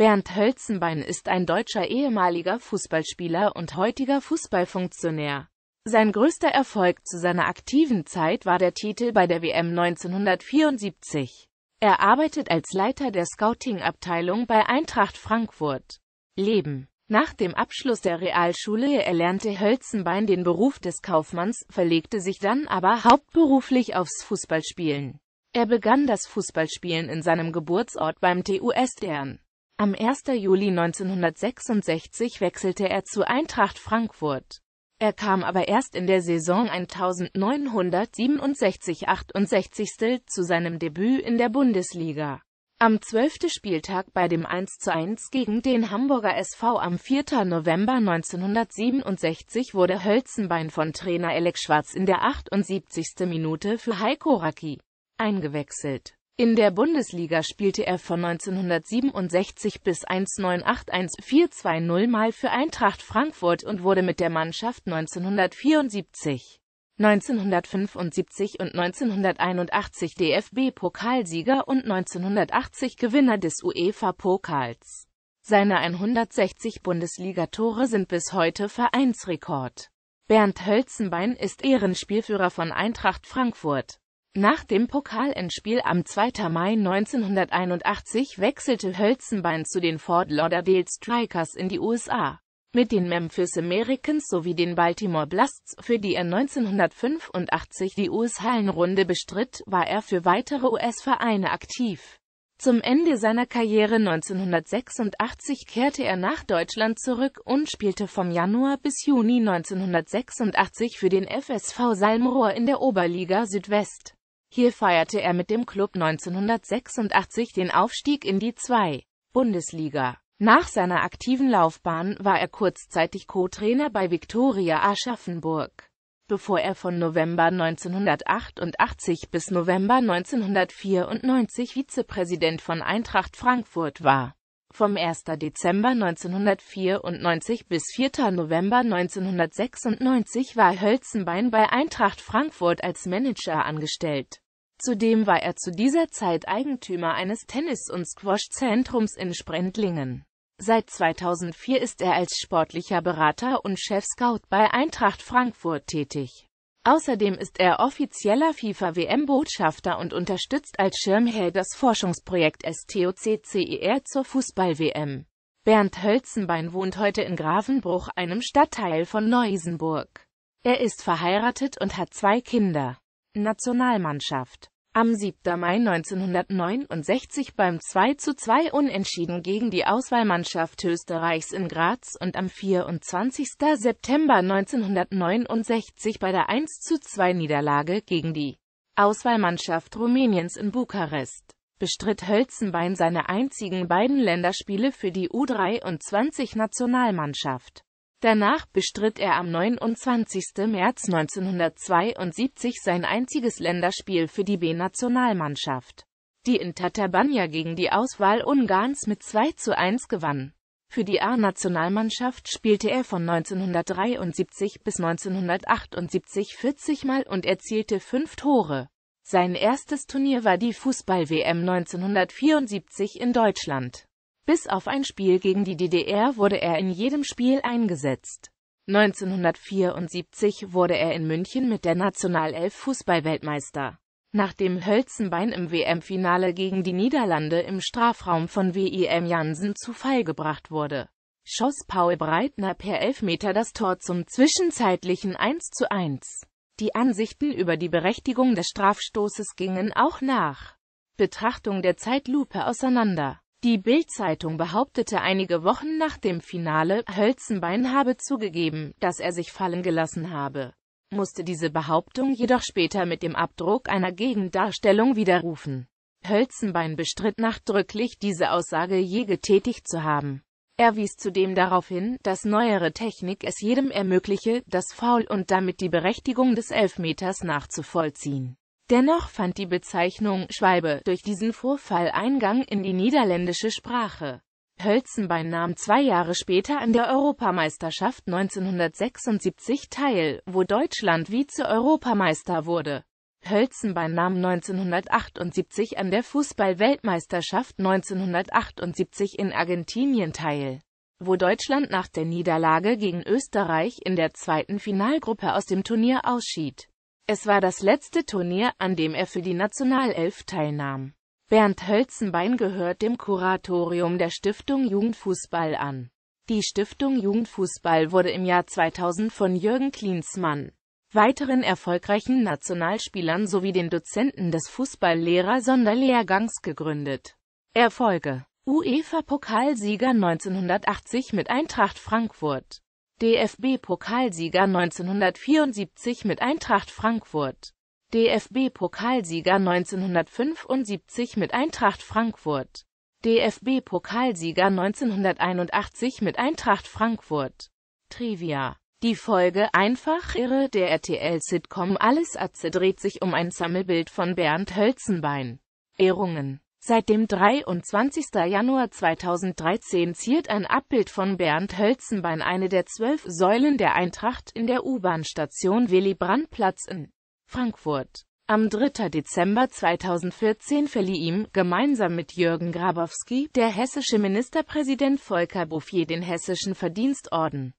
Bernd Hölzenbein ist ein deutscher ehemaliger Fußballspieler und heutiger Fußballfunktionär. Sein größter Erfolg zu seiner aktiven Zeit war der Titel bei der WM 1974. Er arbeitet als Leiter der Scouting-Abteilung bei Eintracht Frankfurt. Leben Nach dem Abschluss der Realschule erlernte Hölzenbein den Beruf des Kaufmanns, verlegte sich dann aber hauptberuflich aufs Fußballspielen. Er begann das Fußballspielen in seinem Geburtsort beim TUS Dern. Am 1. Juli 1966 wechselte er zu Eintracht Frankfurt. Er kam aber erst in der Saison 1967-68 zu seinem Debüt in der Bundesliga. Am 12. Spieltag bei dem 1:1 gegen den Hamburger SV am 4. November 1967 wurde Hölzenbein von Trainer Alex Schwarz in der 78. Minute für Heiko Racki eingewechselt. In der Bundesliga spielte er von 1967 bis 1981-420 Mal für Eintracht Frankfurt und wurde mit der Mannschaft 1974, 1975 und 1981 DFB-Pokalsieger und 1980 Gewinner des UEFA-Pokals. Seine 160 Bundesliga-Tore sind bis heute Vereinsrekord. Bernd Hölzenbein ist Ehrenspielführer von Eintracht Frankfurt. Nach dem Pokalendspiel am 2. Mai 1981 wechselte Hölzenbein zu den Fort Lauderdale Strikers in die USA. Mit den Memphis Americans sowie den Baltimore Blasts, für die er 1985 die US-Hallenrunde bestritt, war er für weitere US-Vereine aktiv. Zum Ende seiner Karriere 1986 kehrte er nach Deutschland zurück und spielte vom Januar bis Juni 1986 für den FSV Salmrohr in der Oberliga Südwest. Hier feierte er mit dem Club 1986 den Aufstieg in die 2. Bundesliga. Nach seiner aktiven Laufbahn war er kurzzeitig Co-Trainer bei Viktoria Aschaffenburg, bevor er von November 1988 bis November 1994 Vizepräsident von Eintracht Frankfurt war. Vom 1. Dezember 1994 bis 4. November 1996 war Hölzenbein bei Eintracht Frankfurt als Manager angestellt. Zudem war er zu dieser Zeit Eigentümer eines Tennis- und Squash-Zentrums in Sprendlingen. Seit 2004 ist er als sportlicher Berater und Chef-Scout bei Eintracht Frankfurt tätig. Außerdem ist er offizieller FIFA-WM-Botschafter und unterstützt als Schirmherr das Forschungsprojekt STOCCER zur Fußball-WM. Bernd Hölzenbein wohnt heute in Gravenbruch, einem Stadtteil von Neusenburg. Er ist verheiratet und hat zwei Kinder. Nationalmannschaft. Am 7. Mai 1969 beim 2 zu 2 Unentschieden gegen die Auswahlmannschaft Österreichs in Graz und am 24. September 1969 bei der 1 zu 2 Niederlage gegen die Auswahlmannschaft Rumäniens in Bukarest bestritt Hölzenbein seine einzigen beiden Länderspiele für die U23-Nationalmannschaft. Danach bestritt er am 29. März 1972 sein einziges Länderspiel für die B-Nationalmannschaft, die in Tatabanya gegen die Auswahl Ungarns mit 2 zu 1 gewann. Für die A-Nationalmannschaft spielte er von 1973 bis 1978 40 Mal und erzielte fünf Tore. Sein erstes Turnier war die Fußball-WM 1974 in Deutschland. Bis auf ein Spiel gegen die DDR wurde er in jedem Spiel eingesetzt. 1974 wurde er in München mit der Nationalelf Fußballweltmeister. Nachdem Hölzenbein im WM-Finale gegen die Niederlande im Strafraum von WIM Jansen zu Fall gebracht wurde, schoss Paul Breitner per Elfmeter das Tor zum zwischenzeitlichen 1 zu 1. Die Ansichten über die Berechtigung des Strafstoßes gingen auch nach Betrachtung der Zeitlupe auseinander. Die Bild-Zeitung behauptete einige Wochen nach dem Finale, Hölzenbein habe zugegeben, dass er sich fallen gelassen habe, musste diese Behauptung jedoch später mit dem Abdruck einer Gegendarstellung widerrufen. Hölzenbein bestritt nachdrücklich, diese Aussage je getätigt zu haben. Er wies zudem darauf hin, dass neuere Technik es jedem ermögliche, das Foul und damit die Berechtigung des Elfmeters nachzuvollziehen. Dennoch fand die Bezeichnung Schwalbe durch diesen Vorfall Eingang in die niederländische Sprache. Hölzenbein nahm zwei Jahre später an der Europameisterschaft 1976 teil, wo Deutschland Vize-Europameister wurde. Hölzenbein nahm 1978 an der Fußball-Weltmeisterschaft 1978 in Argentinien teil, wo Deutschland nach der Niederlage gegen Österreich in der zweiten Finalgruppe aus dem Turnier ausschied. Es war das letzte Turnier, an dem er für die Nationalelf teilnahm. Bernd Hölzenbein gehört dem Kuratorium der Stiftung Jugendfußball an. Die Stiftung Jugendfußball wurde im Jahr 2000 von Jürgen Klinsmann, weiteren erfolgreichen Nationalspielern sowie den Dozenten des Fußballlehrer-Sonderlehrgangs gegründet. Erfolge UEFA-Pokalsieger 1980 mit Eintracht Frankfurt DFB-Pokalsieger 1974 mit Eintracht Frankfurt. DFB-Pokalsieger 1975 mit Eintracht Frankfurt. DFB-Pokalsieger 1981 mit Eintracht Frankfurt. Trivia die Folge Einfach irre der RTL-Sitcom Alles Atze dreht sich um ein Sammelbild von Bernd Hölzenbein. Ehrungen Seit dem 23. Januar 2013 ziert ein Abbild von Bernd Hölzenbein eine der zwölf Säulen der Eintracht in der U-Bahn-Station Willy-Brandt-Platz in Frankfurt. Am 3. Dezember 2014 verlieh ihm, gemeinsam mit Jürgen Grabowski, der hessische Ministerpräsident Volker Bouffier den Hessischen Verdienstorden.